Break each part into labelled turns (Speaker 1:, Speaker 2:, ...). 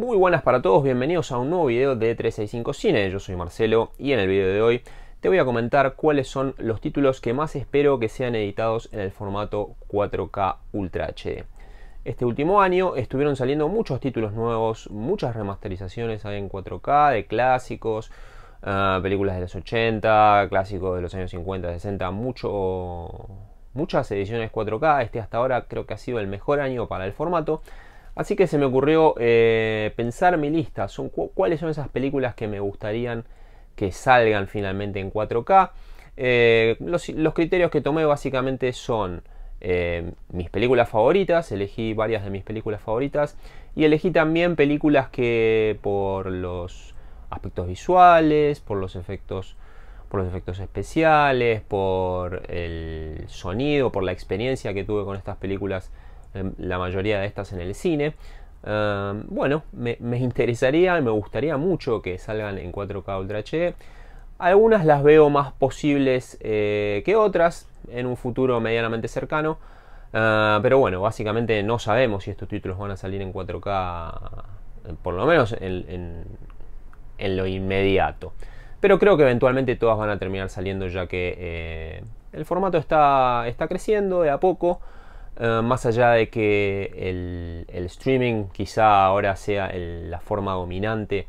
Speaker 1: Muy buenas para todos, bienvenidos a un nuevo video de 365 Cine. Yo soy Marcelo y en el video de hoy te voy a comentar cuáles son los títulos que más espero que sean editados en el formato 4K Ultra HD. Este último año estuvieron saliendo muchos títulos nuevos, muchas remasterizaciones en 4K de clásicos, ah, películas de los 80, clásicos de los años 50, 60, mucho, muchas ediciones 4K. Este hasta ahora creo que ha sido el mejor año para el formato. Así que se me ocurrió eh, pensar mi lista, cuáles son esas películas que me gustarían que salgan finalmente en 4K. Eh, los, criterios que tomé básicamente son eh, mis películas favoritas, elegí varias de mis películas favoritas y elegí también películas que por los aspectos visuales, por los efectos por los efectos especiales, por el sonido, por la experiencia que tuve con estas películas Em, la mayoría de estas en el cine. Em, bueno, me, interesaría y me gustaría mucho que salgan en 4K Ultra HD. Algunas las veo más posibles eh, que otras en un futuro medianamente cercano. Ah, pero bueno, básicamente no sabemos si estos títulos van a salir en 4K, eh, por lo menos en, lo inmediato. Pero creo que eventualmente todas van a terminar saliendo ya que eh, el formato está, está creciendo de a poco. Eh, más allá de que el, streaming quizá ahora sea la forma dominante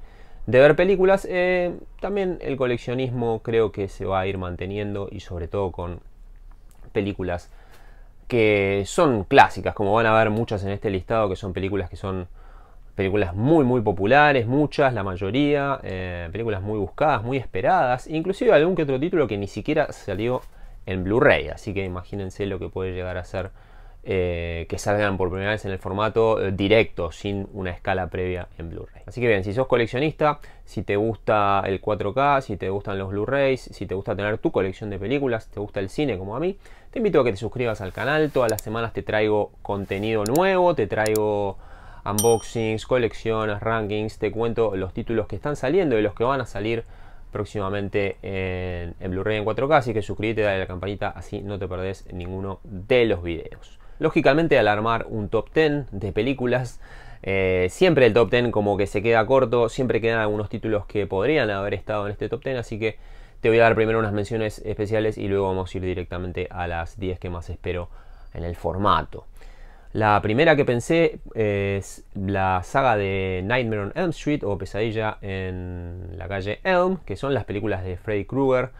Speaker 1: de ver películas, eh, también el coleccionismo creo que se va a ir manteniendo y sobre todo con películas que son clásicas, como van a ver muchas en este listado, que son películas que son películas muy muy populares, muchas, la mayoría, eh, películas muy buscadas, muy esperadas, inclusive algún que otro título que ni siquiera salió en Blu-ray, así que imagínense lo que puede llegar a ser eh, que salgan por primera vez en el formato eh, directo, sin una escala previa en Blu-ray. Así que bien, si sos coleccionista, si te gusta el 4K, si te gustan los Blu-rays, si te gusta tener tu colección de películas, si te gusta el cine como a mí, te invito a que te suscribas al canal. Todas las semanas te traigo contenido nuevo, te traigo unboxings, colecciones, rankings, te cuento los títulos que están saliendo y los que van a salir próximamente en, en Blu-ray en 4K, así que suscríbete, dale a la campanita, así no te perdés ninguno de los videos. Lógicamente al armar un top 10 de películas, eh, siempre el top 10 como que se queda corto, siempre quedan algunos títulos que podrían haber estado en este top 10, así que te voy a dar primero unas menciones especiales y luego vamos a ir directamente a las 10 que más espero en el formato. La primera que pensé es la saga de Nightmare on Elm Street o Pesadilla en la calle Elm, que son las películas de Freddy Krueger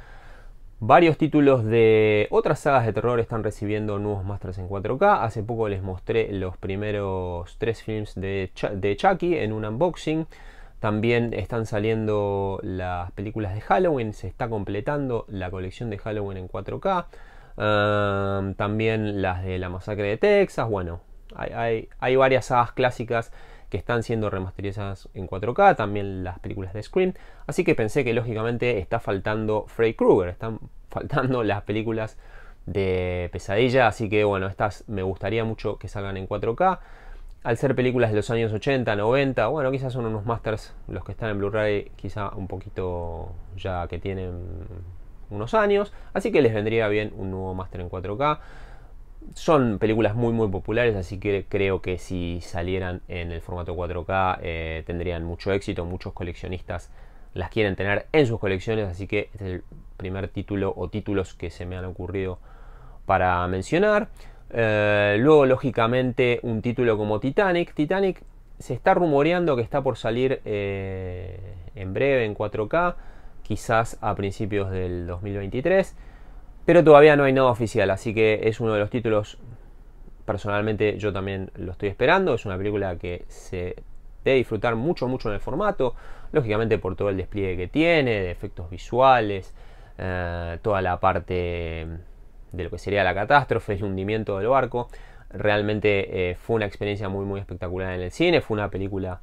Speaker 1: Varios títulos de otras sagas de terror están recibiendo nuevos masters en 4K. Hace poco les mostré los primeros tres films de, Chucky en un unboxing. También están saliendo las películas de Halloween. Se está completando la colección de Halloween en 4K. también las de la masacre de Texas. Bueno, hay varias sagas clásicas que están siendo remasterizadas en 4K, también las películas de Scream. Así que pensé que lógicamente está faltando Freddy Krueger, están faltando las películas de pesadilla, así que bueno, estas me gustaría mucho que salgan en 4K. Al ser películas de los años 80, 90, bueno, quizás son unos masters los que están en Blu-ray, quizá un poquito ya que tienen unos años, así que les vendría bien un nuevo master en 4K son películas muy muy populares, así que creo que si salieran en el formato 4K eh, tendrían mucho éxito, muchos coleccionistas las quieren tener en sus colecciones, así que este es el primer título o títulos que se me han ocurrido para mencionar. Eh, luego, lógicamente, un título como Titanic. Titanic se está rumoreando que está por salir eh, en breve en 4K, quizás a principios del 2023 pero todavía no hay nada oficial, así que es uno de los títulos, personalmente yo también lo estoy esperando, es una película que se debe disfrutar mucho, mucho en el formato, lógicamente por todo el despliegue que tiene, de efectos visuales, eh, toda la parte de lo que sería la catástrofe, el hundimiento del barco, realmente eh, fue una experiencia muy, muy espectacular en el cine, fue una película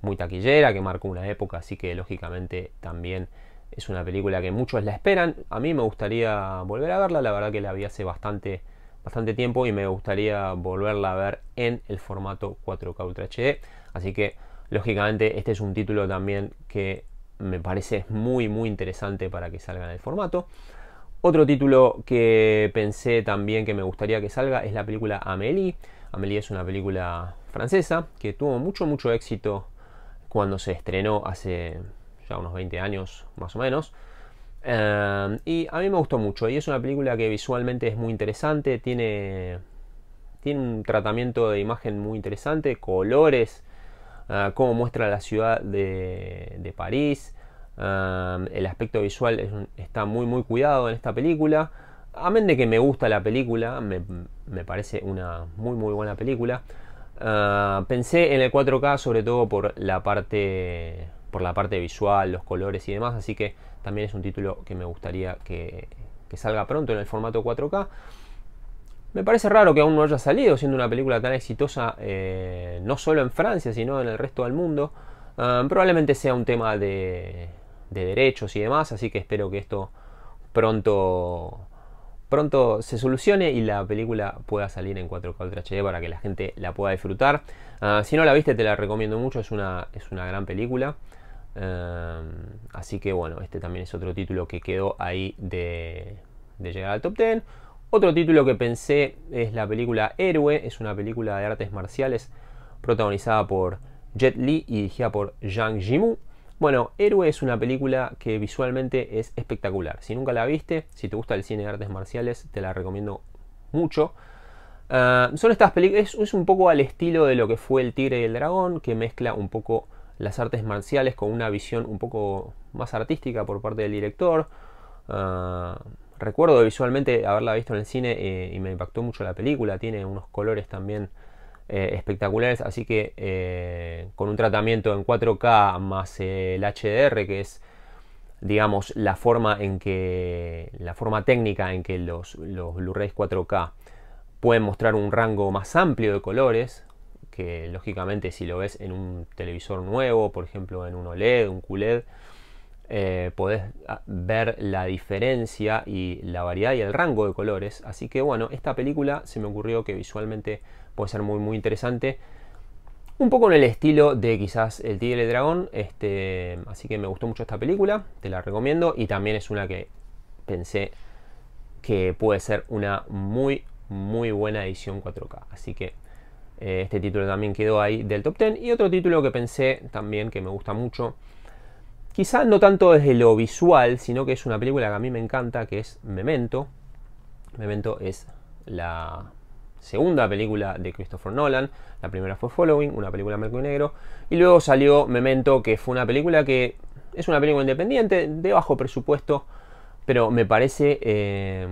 Speaker 1: muy taquillera que marcó una época, así que lógicamente también es una película que muchos la esperan. A mí me gustaría volver a verla. La verdad que la vi hace bastante, bastante tiempo y me gustaría volverla a ver en el formato 4K Ultra HD. Así que, lógicamente, este es un título también que me parece muy, muy interesante para que salga en el formato. Otro título que pensé también que me gustaría que salga es la película Amélie. Amélie es una película francesa que tuvo mucho, mucho éxito cuando se estrenó hace ya unos 20 años más o menos. Eh, y a mí me gustó mucho y es una película que visualmente es muy interesante, tiene, tiene un tratamiento de imagen muy interesante, colores, como eh, cómo muestra la ciudad de, París, eh, el aspecto visual está muy muy cuidado en esta película. Amén de que me gusta la película, me, parece una muy muy buena película. pensé en el 4K sobre todo por la parte por la parte visual, los colores y demás, así que también es un título que me gustaría que, salga pronto en el formato 4K. Me parece raro que aún no haya salido, siendo una película tan exitosa, eh, no solo en Francia, sino en el resto del mundo. Ah, probablemente sea un tema de, derechos y demás, así que espero que esto pronto, pronto se solucione y la película pueda salir en 4K Ultra HD para que la gente la pueda disfrutar. Ah, si no la viste, te la recomiendo mucho, es una, es una gran película. Em, así que bueno, este también es otro título que quedó ahí de, llegar al top 10. Otro título que pensé es la película Héroe, es una película de artes marciales protagonizada por Jet Li y dirigida por Zhang Jimu, Bueno, Héroe es una película que visualmente es espectacular. Si nunca la viste, si te gusta el cine de artes marciales, te la recomiendo mucho. Eh, son estas películas, es, un poco al estilo de lo que fue El Tigre y el Dragón, que mezcla un poco las artes marciales con una visión un poco más artística por parte del director. Ah, recuerdo visualmente haberla visto en el cine eh, y me impactó mucho la película. Tiene unos colores también eh, espectaculares, así que eh, con un tratamiento en 4K más el HDR, que es digamos la forma en que la forma técnica en que los, los Blu-rays 4K pueden mostrar un rango más amplio de colores que lógicamente si lo ves en un televisor nuevo, por ejemplo en un OLED, un QLED, eh, podés ah, ver la diferencia y la variedad y el rango de colores. Así que bueno, esta película se me ocurrió que visualmente puede ser muy muy interesante. Un poco en el estilo de quizás El Tigre Dragón. Este, así que me gustó mucho esta película, te la recomiendo. Y también es una que pensé que puede ser una muy muy buena edición 4K. Así que eh, este título también quedó ahí del top 10. Y otro título que pensé también que me gusta mucho. Quizá no tanto desde lo visual, sino que es una película que a mí me encanta, que es Memento. Memento es la segunda película de Christopher Nolan. La primera fue Following, una película merco y negro. Y luego salió Memento, que fue una película que es una película independiente, de bajo presupuesto, pero me parece, eh,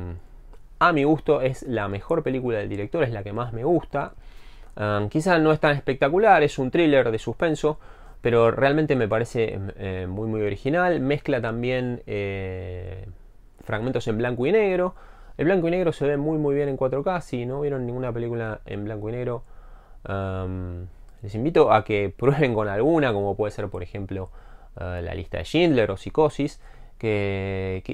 Speaker 1: a mi gusto, es la mejor película del director, es la que más me gusta quizá no es tan espectacular, es un thriller de suspenso, pero realmente me parece em, eh, muy muy original. Mezcla también eh, fragmentos en blanco y negro. El blanco y negro se ve muy muy bien en 4K. Si no vieron ninguna película en blanco y negro, les invito a que prueben con alguna, como puede ser por ejemplo eh, la lista de Schindler o Psicosis, que,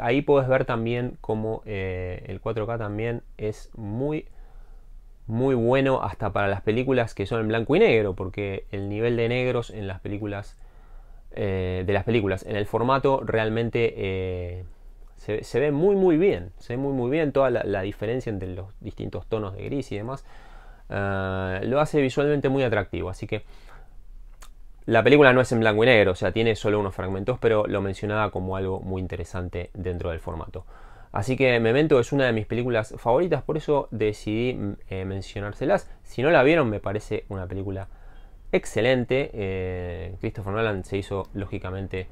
Speaker 1: ahí puedes ver también cómo el 4K también es muy muy bueno hasta para las películas que son en blanco y negro, porque el nivel de negros en las películas, eh, de las películas, en el formato realmente eh, se, ve muy muy bien, se ve muy muy bien toda la, diferencia entre los distintos tonos de gris y demás, eh, lo hace visualmente muy atractivo, así que la película no es en blanco y negro, o sea, tiene solo unos fragmentos, pero lo mencionaba como algo muy interesante dentro del formato. Así que Memento es una de mis películas favoritas, por eso decidí eh, mencionárselas. Si no la vieron, me parece una película excelente. Eh, Christopher Nolan se hizo lógicamente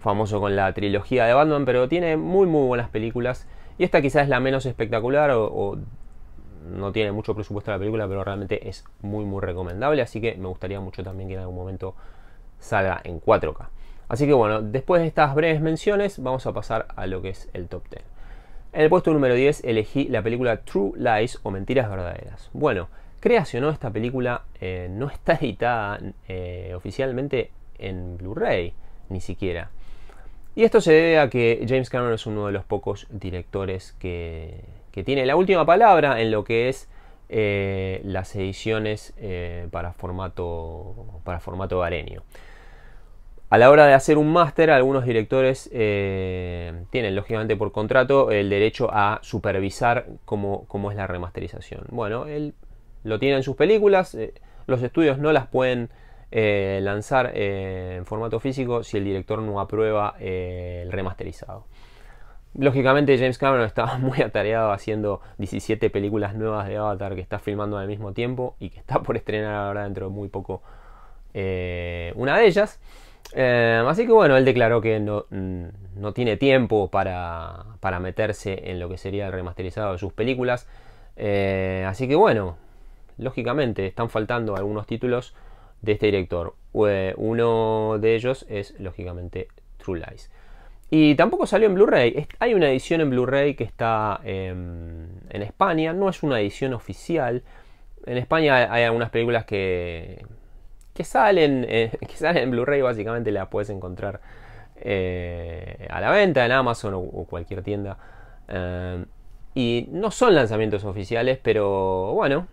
Speaker 1: famoso con la trilogía de Batman, pero tiene muy muy buenas películas. Y esta quizás es la menos espectacular o, o no tiene mucho presupuesto la película, pero realmente es muy muy recomendable. Así que me gustaría mucho también que en algún momento salga en 4K. Así que bueno, después de estas breves menciones, vamos a pasar a lo que es el top 10. En el puesto número 10 elegí la película True Lies o Mentiras Verdaderas. Bueno, creación o esta película eh, no está editada eh, oficialmente en Blu-ray, ni siquiera. Y esto se debe a que James Cameron es uno de los pocos directores que, tiene la última palabra en lo que es eh, las ediciones para formato para formato arenio. A la hora de hacer un máster, algunos directores eh, tienen, lógicamente por contrato, el derecho a supervisar cómo, es la remasterización. Bueno, él lo tiene en sus películas, eh, los estudios no las pueden eh, lanzar en formato físico si el director no aprueba el remasterizado. Lógicamente James Cameron estaba muy atareado haciendo 17 películas nuevas de Avatar que está filmando al mismo tiempo y que está por estrenar ahora dentro de muy poco una de ellas. Eh, así que bueno, él declaró que no, mm, tiene tiempo para, meterse en lo que sería el remasterizado de sus películas. Eh, así que bueno, lógicamente están faltando algunos títulos de este director. Uno de ellos es lógicamente True Lies. Y tampoco salió en Blu-ray. Hay una edición en Blu-ray que está em, en España. No es una edición oficial. En España hay algunas películas que, que salen, eh, que salen en Blu-ray, básicamente la puedes encontrar eh, a la venta en Amazon o, cualquier tienda. Eh, y no son lanzamientos oficiales, pero bueno,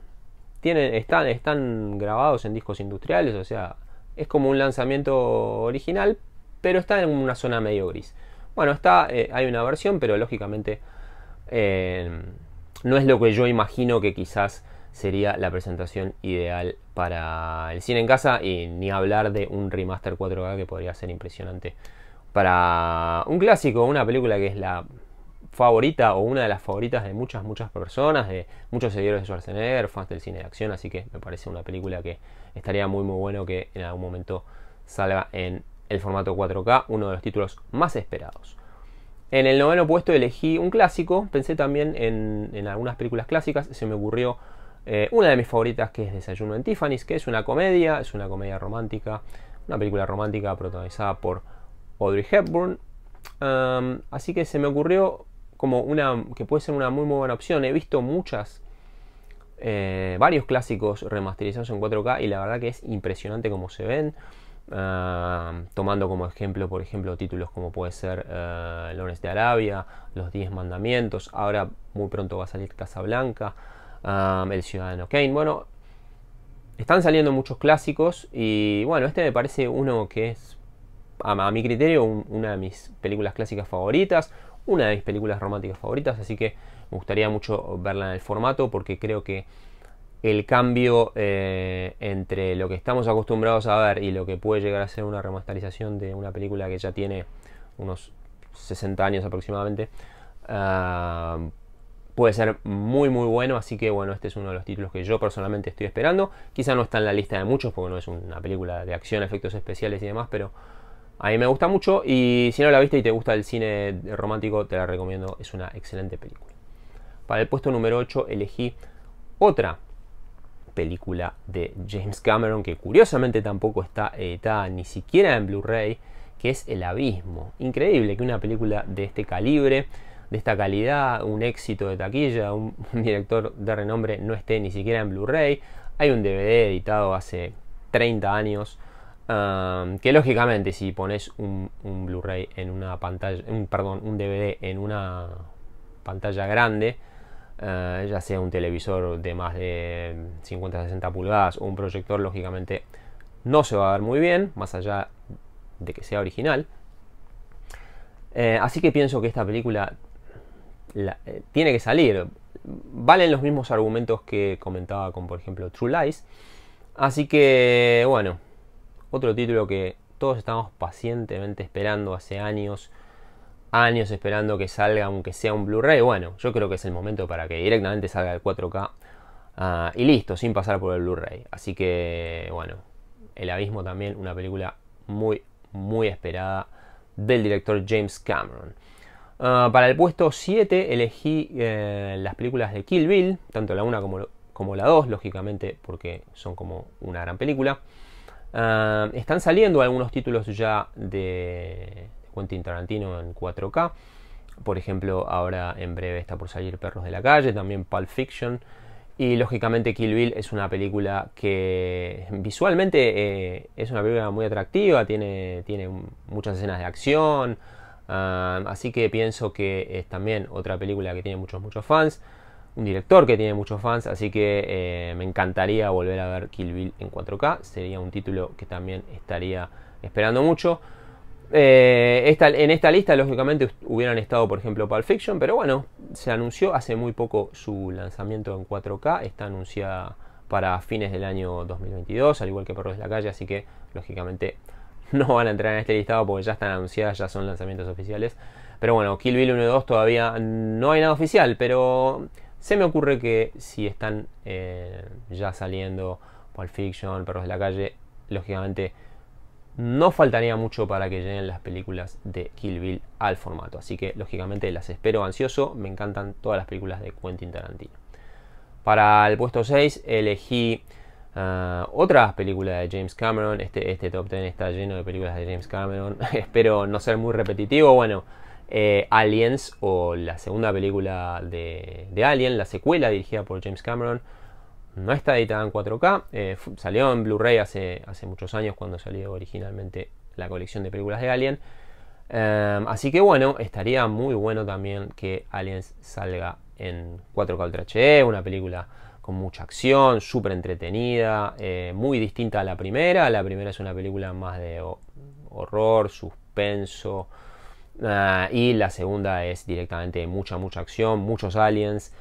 Speaker 1: tienen, están, están grabados en discos industriales, o sea, es como un lanzamiento original, pero está en una zona medio gris. Bueno, está, hay una versión, pero lógicamente no es lo que yo imagino que quizás sería la presentación ideal para el cine en casa y ni hablar de un remaster 4K que podría ser impresionante para un clásico, una película que es la favorita o una de las favoritas de muchas, muchas personas, de muchos seguidores de Schwarzenegger, fans del cine de acción, así que me parece una película que estaría muy, muy bueno que en algún momento salga en el formato 4K, uno de los títulos más esperados. En el noveno puesto elegí un clásico, pensé también en, en algunas películas clásicas, se me ocurrió eh, una de mis favoritas que es Desayuno en Tiffany's, que es una comedia, es una comedia romántica, una película romántica protagonizada por Audrey Hepburn. así que se me ocurrió como una que puede ser una muy, muy buena opción. He visto muchas, eh, varios clásicos remasterizados en 4K y la verdad que es impresionante como se ven. tomando como ejemplo, por ejemplo, títulos como puede ser uh, de Arabia, Los Diez Mandamientos, ahora muy pronto va a salir Casablanca. El Ciudadano Kane. Bueno, están saliendo muchos clásicos y bueno, este me parece uno que es, a, mi criterio, una de mis películas clásicas favoritas, una de mis películas románticas favoritas, así que me gustaría mucho verla en el formato porque creo que el cambio eh, entre lo que estamos acostumbrados a ver y lo que puede llegar a ser una remasterización de una película que ya tiene unos 60 años aproximadamente, puede ser muy muy bueno, así que bueno, este es uno de los títulos que yo personalmente estoy esperando. Quizá no está en la lista de muchos porque no es una película de acción, efectos especiales y demás, pero a mí me gusta mucho y si no la viste y te gusta el cine romántico, te la recomiendo, es una excelente película. Para el puesto número 8 elegí otra película de James Cameron que curiosamente tampoco está editada ni siquiera en Blu-ray, que es El Abismo. Increíble que una película de este calibre de esta calidad, un éxito de taquilla, un, director de renombre no esté ni siquiera en Blu-ray. Hay un DVD editado hace 30 años. Um, que lógicamente si pones un, Blu-ray en una pantalla, un, perdón, un DVD en una pantalla grande, uh, ya sea un televisor de más de 50-60 pulgadas o un proyector, lógicamente no se va a ver muy bien, más allá de que sea original. Eh, así que pienso que esta película eh, tiene que salir. Valen los mismos argumentos que comentaba con, por ejemplo, True Lies. Así que, bueno, otro título que todos estamos pacientemente esperando hace años, años esperando que salga, aunque sea un Blu-ray. Bueno, yo creo que es el momento para que directamente salga el 4K ah, y listo, sin pasar por el Blu-ray. Así que, bueno, El Abismo también, una película muy, muy esperada del director James Cameron. Ah, para el puesto 7 elegí eh, las películas de Kill Bill, tanto la 1 como, la 2, lógicamente, porque son como una gran película. Ah, están saliendo algunos títulos ya de Quentin Tarantino en 4K. Por ejemplo, ahora en breve está por salir Perros de la Calle, también Pulp Fiction. Y lógicamente Kill Bill es una película que visualmente eh, es una película muy atractiva, tiene, tiene muchas escenas de acción, Ah, así que pienso que es también otra película que tiene muchos, muchos fans. Un director que tiene muchos fans, así que eh, me encantaría volver a ver Kill Bill en 4K. Sería un título que también estaría esperando mucho. Eh, en esta lista, lógicamente, hubieran estado, por ejemplo, Pulp Fiction, pero bueno, se anunció hace muy poco su lanzamiento en 4K. Está anunciada para fines del año 2022, al igual que Perros de la Calle, así que, lógicamente, no van a entrar en este listado porque ya están anunciadas, ya son lanzamientos oficiales. Pero bueno, Kill Bill 1 y 2 todavía no hay nada oficial, pero se me ocurre que si están eh, ya saliendo Pulp Fiction, Perros de la Calle, lógicamente no faltaría mucho para que lleguen las películas de Kill Bill al formato. Así que lógicamente las espero ansioso. Me encantan todas las películas de Quentin Tarantino. Para el puesto 6 elegí otra ah, otras películas de James Cameron. Este, este top 10 está lleno de películas de James Cameron. Espero no ser muy repetitivo. Bueno, eh, Aliens o la segunda película de, Alien, la secuela dirigida por James Cameron, no está editada en 4K. Eh, salió en Blu-ray hace, hace muchos años cuando salió originalmente la colección de películas de Alien. Eh, así que bueno, estaría muy bueno también que Aliens salga en 4K Ultra HD, una película con mucha acción, súper entretenida, eh, muy distinta a la primera. La primera es una película más de horror, suspenso. Ah, y la segunda es directamente mucha, mucha acción, muchos aliens.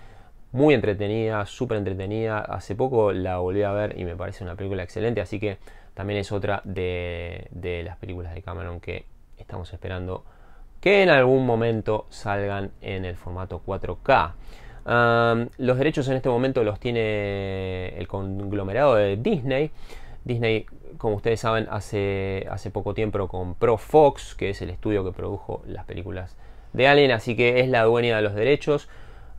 Speaker 1: Muy entretenida, súper entretenida. Hace poco la volví a ver y me parece una película excelente. Así que también es otra de las películas de Cameron que estamos esperando que en algún momento salgan en el formato 4K los derechos en este momento los tiene el conglomerado de Disney. Disney, como ustedes saben, hace, hace poco tiempo compró Fox, que es el estudio que produjo las películas de Alien, así que es la dueña de los derechos.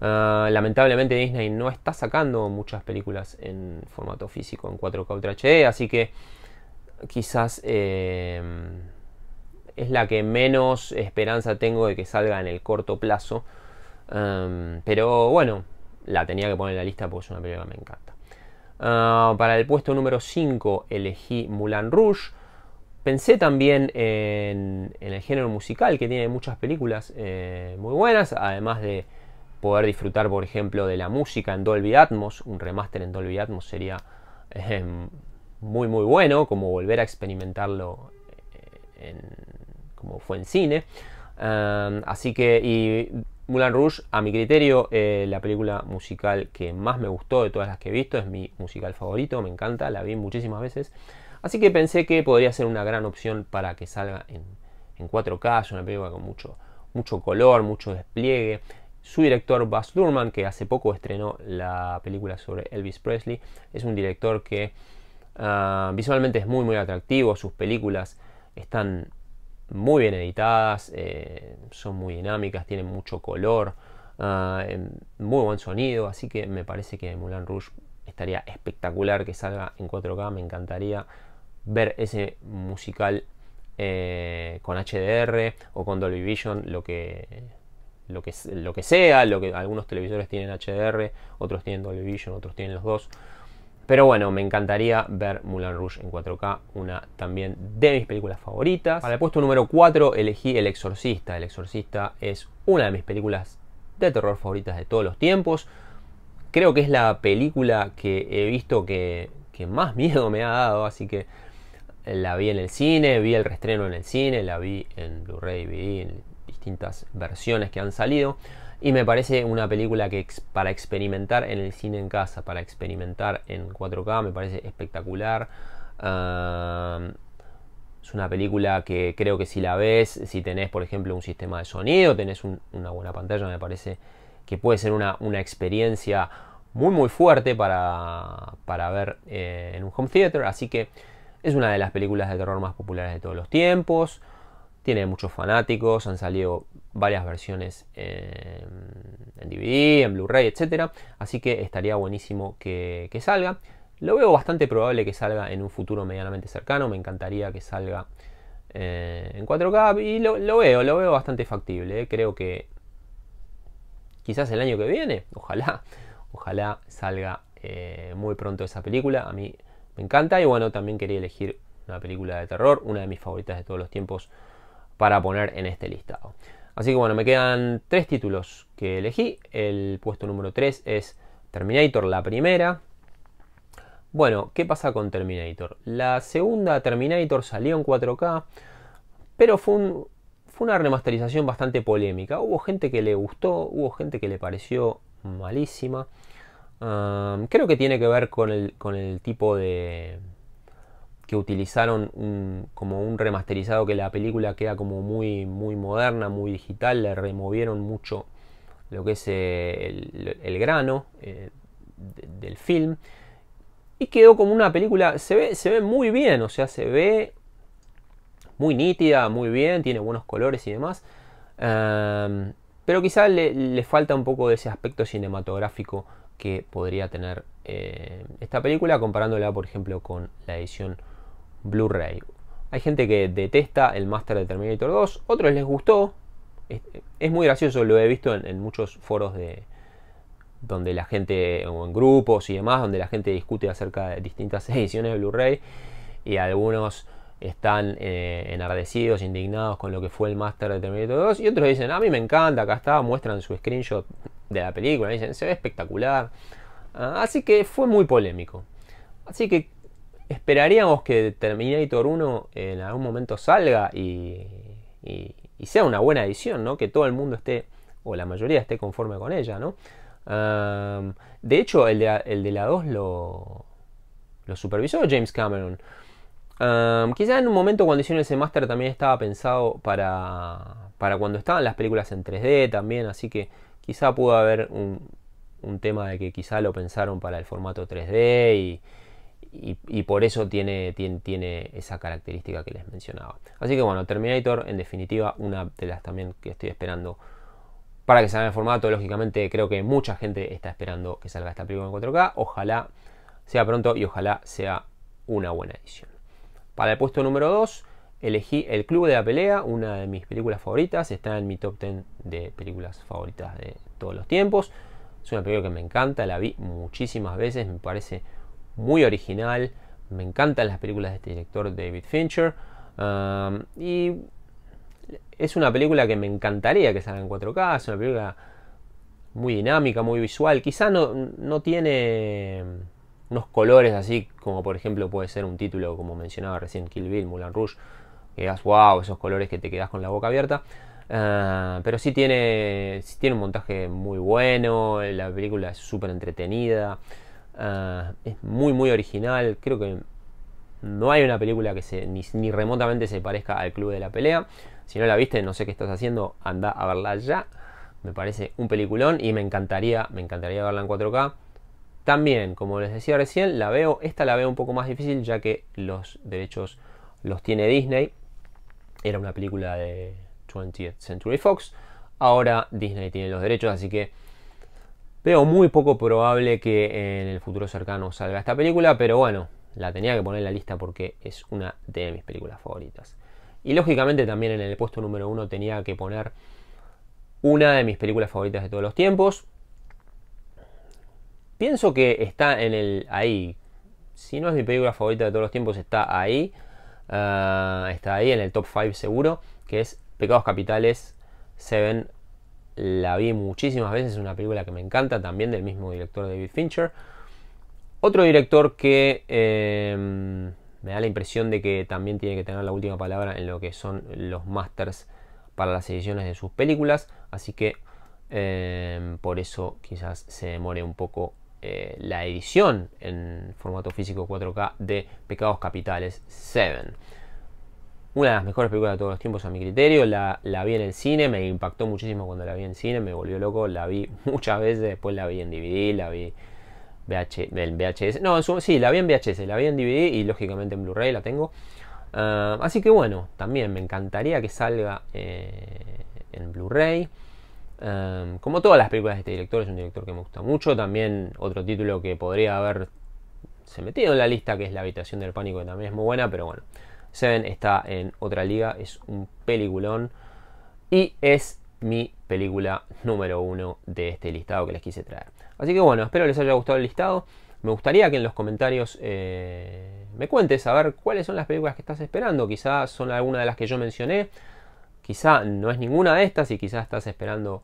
Speaker 1: Ah, lamentablemente Disney no está sacando muchas películas en formato físico, en 4K Ultra HD, así que quizás em, es la que menos esperanza tengo de que salga en el corto plazo. Em, pero bueno, la tenía que poner en la lista porque es una película que me encanta. Ah, para el puesto número 5 elegí Mulan Rouge. Pensé también en, el género musical, que tiene muchas películas eh, muy buenas, además de poder disfrutar, por ejemplo, de la música en Dolby Atmos. Un remaster en Dolby Atmos sería em, muy, muy bueno, como volver a experimentarlo eh, como fue en cine. Em, así que, y Mulan Rouge, a mi criterio, eh, la película musical que más me gustó de todas las que he visto, es mi musical favorito, me encanta, la vi muchísimas veces. Así que pensé que podría ser una gran opción para que salga en, en 4K, es una película con mucho, mucho color, mucho despliegue. Su director Baz Luhrmann, que hace poco estrenó la película sobre Elvis Presley, es un director que ah, visualmente es muy muy atractivo, sus películas están muy bien editadas, eh, son muy dinámicas, tienen mucho color, ah, muy buen sonido, así que me parece que Mulan Rouge estaría espectacular que salga en 4K, me encantaría ver ese musical eh, con HDR o con Dolby Vision, lo que, lo que, lo que sea, lo que algunos televisores tienen HDR, otros tienen Dolby Vision, otros tienen los dos. Pero bueno, me encantaría ver Moulin Rouge en 4K, una también de mis películas favoritas. Para el puesto número 4 elegí El Exorcista. El Exorcista es una de mis películas de terror favoritas de todos los tiempos. Creo que es la película que he visto que, más miedo me ha dado, así que la vi en el cine, vi el restreno en el cine, la vi en Blu-ray, vi en versiones que han salido. Y me parece una película que para experimentar en el cine en casa, para experimentar en 4K, me parece espectacular. es una película que creo que si la ves, si tenés por ejemplo un sistema de sonido, tenés una buena pantalla, me parece que puede ser una, experiencia muy muy fuerte para, para ver eh, en un home theater. Así que es una de las películas de terror más populares de todos los tiempos tiene muchos fanáticos, han salido varias versiones en, DVD, en Blu-ray, etc. Así que estaría buenísimo que, salga. Lo veo bastante probable que salga en un futuro medianamente cercano, me encantaría que salga eh, en 4K y lo, veo, lo veo bastante factible. Eh. Creo que quizás el año que viene, ojalá, ojalá salga eh, muy pronto esa película, a mí me encanta y bueno, también quería elegir una película de terror, una de mis favoritas de todos los tiempos para poner en este listado. Así que bueno, me quedan tres títulos que elegí. El puesto número 3 es Terminator, la primera. Bueno, ¿qué pasa con Terminator? La segunda Terminator salió en 4K, pero fue, una remasterización bastante polémica. Hubo gente que le gustó, hubo gente que le pareció malísima. Ah, creo que tiene que ver con el tipo de, que utilizaron como un remasterizado que la película queda como muy, muy moderna, muy digital, le removieron mucho lo que es eh, el, grano eh, del film y quedó como una película, se ve, se ve muy bien, o sea, se ve muy nítida, muy bien, tiene buenos colores y demás, em, pero quizá le, falta un poco de ese aspecto cinematográfico que podría tener eh, esta película comparándola, por ejemplo, con la edición Blu-ray. Hay gente que detesta el Master de Terminator 2, otros les gustó. Es, muy gracioso, lo he visto en, muchos foros de donde la gente, o en grupos y demás, donde la gente discute acerca de distintas ediciones de Blu-ray y algunos están eh, enardecidos, indignados con lo que fue el Master de Terminator 2 y otros dicen, a mí me encanta, acá está, muestran su screenshot de la película, dicen, se ve espectacular. Ah, así que fue muy polémico. Así que esperaríamos que Terminator 1 eh, en algún momento salga y, sea una buena edición, ¿no? Que todo el mundo esté, o la mayoría esté conforme con ella, ¿no? de hecho, el de, el de la 2 lo, lo supervisó James Cameron. quizá en un momento cuando hicieron ese máster también estaba pensado para, para cuando estaban las películas en 3D también, así que quizá pudo haber un, un tema de que quizá lo pensaron para el formato 3D y, y, por eso tiene, tiene, esa característica que les mencionaba. Así que bueno, Terminator, en definitiva, una de las también que estoy esperando para que salga en formato. Lógicamente, creo que mucha gente está esperando que salga esta película en 4K. Ojalá sea pronto y ojalá sea una buena edición. Para el puesto número 2, elegí El Club de la Pelea, una de mis películas favoritas. Está en mi top 10 de películas favoritas de todos los tiempos. Es una película que me encanta, la vi muchísimas veces, me parece muy original. Me encantan las películas de este director David Fincher. y es una película que me encantaría que salga en 4K. Es una película muy dinámica, muy visual. Quizá no, no tiene unos colores así como por ejemplo puede ser un título como mencionaba recién Kill Bill, Mulan Rouge. Que digas, wow, esos colores que te quedas con la boca abierta. Ah, pero sí tiene, sí tiene un montaje muy bueno, la película es súper entretenida. Ah, es muy, muy original. Creo que no hay una película que se, ni, remotamente se parezca al Club de la Pelea. Si no la viste, no sé qué estás haciendo, anda a verla ya. Me parece un peliculón y me encantaría, me encantaría verla en 4K. También, como les decía recién, la veo, esta la veo un poco más difícil ya que los derechos los tiene Disney. Era una película de 20th Century Fox. Ahora Disney tiene los derechos, así que Veo muy poco probable que en el futuro cercano salga esta película, pero bueno, la tenía que poner en la lista porque es una de mis películas favoritas. Y lógicamente también en el puesto número uno tenía que poner una de mis películas favoritas de todos los tiempos. Pienso que está en el ahí. Si no es mi película favorita de todos los tiempos, está ahí. Ah, está ahí en el top 5 seguro, que es Pecados Capitales, 7 la vi muchísimas veces, es una película que me encanta, también del mismo director David Fincher. Otro director que em, me da la impresión de que también tiene que tener la última palabra en lo que son los masters para las ediciones de sus películas, así que em, por eso quizás se demore un poco eh, la edición en formato físico 4K de Pecados Capitales 7 una de las mejores películas de todos los tiempos a mi criterio. La, vi en el cine, me impactó muchísimo cuando la vi en cine, me volvió loco, la vi muchas veces, después la vi en DVD, la vi en VHS. No, sí, la vi en VHS, la vi en DVD y lógicamente en Blu-ray la tengo. Ah, así que bueno, también me encantaría que salga eh, en Blu-ray. Ah, como todas las películas de este director, es un director que me gusta mucho. También otro título que podría haber se metido en la lista, que es La habitación del pánico, que también es muy buena, pero bueno. Seven está en otra liga, es un peliculón y es mi película número uno de este listado que les quise traer. Así que bueno, espero les haya gustado el listado. Me gustaría que en los comentarios eh, me cuentes a ver cuáles son las películas que estás esperando. Quizás son alguna de las que yo mencioné. Quizá no es ninguna de estas y quizás estás esperando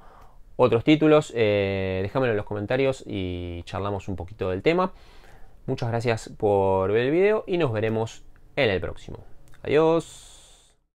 Speaker 1: otros títulos. Eh, déjamelo en los comentarios y charlamos un poquito del tema. Muchas gracias por ver el video y nos veremos en el próximo. Adiós.